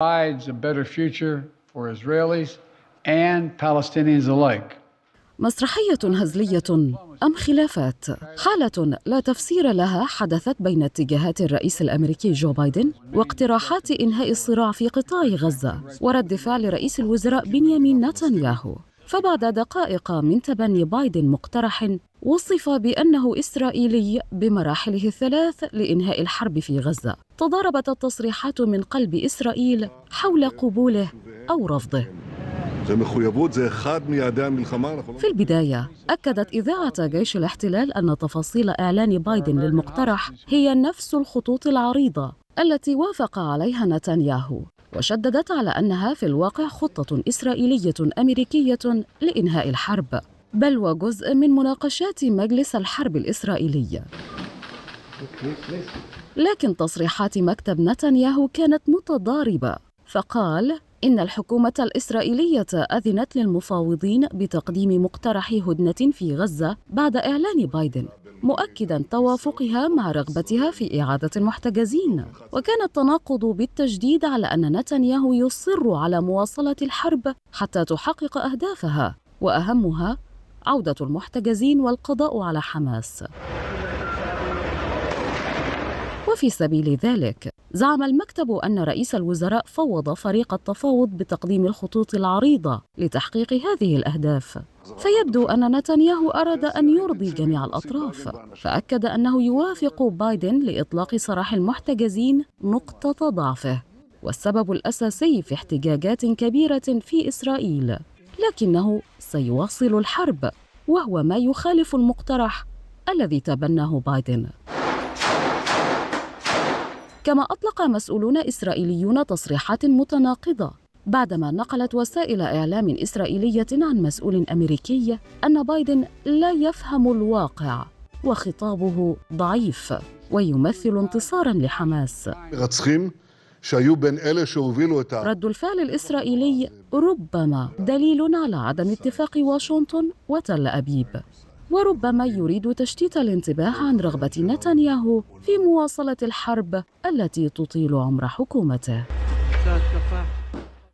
provides a better future for Israelis and Palestinians alike. مسرحية هزلية أم خلافات؟ حالة لا تفسير لها حدثت بين اتجاهات الرئيس الأمريكي جو بايدن واقتراحات إنهاء الصراع في قطاع غزة ورد فعل رئيس الوزراء بنيامين نتنياهو فبعد دقائق من تبني بايدن مقترح وصف بأنه إسرائيلي بمراحله الثلاث لإنهاء الحرب في غزة. تضاربت التصريحات من قلب إسرائيل حول قبوله أو رفضه. في البداية أكدت إذاعة جيش الاحتلال أن تفاصيل إعلان بايدن للمقترح هي نفس الخطوط العريضة التي وافق عليها نتنياهو وشددت على أنها في الواقع خطة إسرائيلية أمريكية لإنهاء الحرب بل وجزء من مناقشات مجلس الحرب الإسرائيلية لكن تصريحات مكتب نتنياهو كانت متضاربة فقال إن الحكومة الإسرائيلية أذنت للمفاوضين بتقديم مقترح هدنة في غزة بعد إعلان بايدن مؤكدا توافقها مع رغبتها في إعادة المحتجزين وكان التناقض بالتجديد على أن نتنياهو يصر على مواصلة الحرب حتى تحقق أهدافها وأهمها عودة المحتجزين والقضاء على حماس وفي سبيل ذلك زعم المكتب أن رئيس الوزراء فوض فريق التفاوض بتقديم الخطوط العريضة لتحقيق هذه الأهداف فيبدو أن نتنياهو أراد أن يرضي جميع الأطراف فأكد أنه يوافق بايدن لإطلاق سراح المحتجزين نقطة ضعفه والسبب الأساسي في احتجاجات كبيرة في إسرائيل لكنه سيواصل الحرب وهو ما يخالف المقترح الذي تبناه بايدن كما أطلق مسؤولون إسرائيليون تصريحات متناقضة بعدما نقلت وسائل إعلام إسرائيلية عن مسؤول أمريكي أن بايدن لا يفهم الواقع وخطابه ضعيف ويمثل انتصارا لحماس رد الفعل الإسرائيلي ربما دليل على عدم اتفاق واشنطن وتل أبيب وربما يريد تشتيت الانتباه عن رغبة نتنياهو في مواصلة الحرب التي تطيل عمر حكومته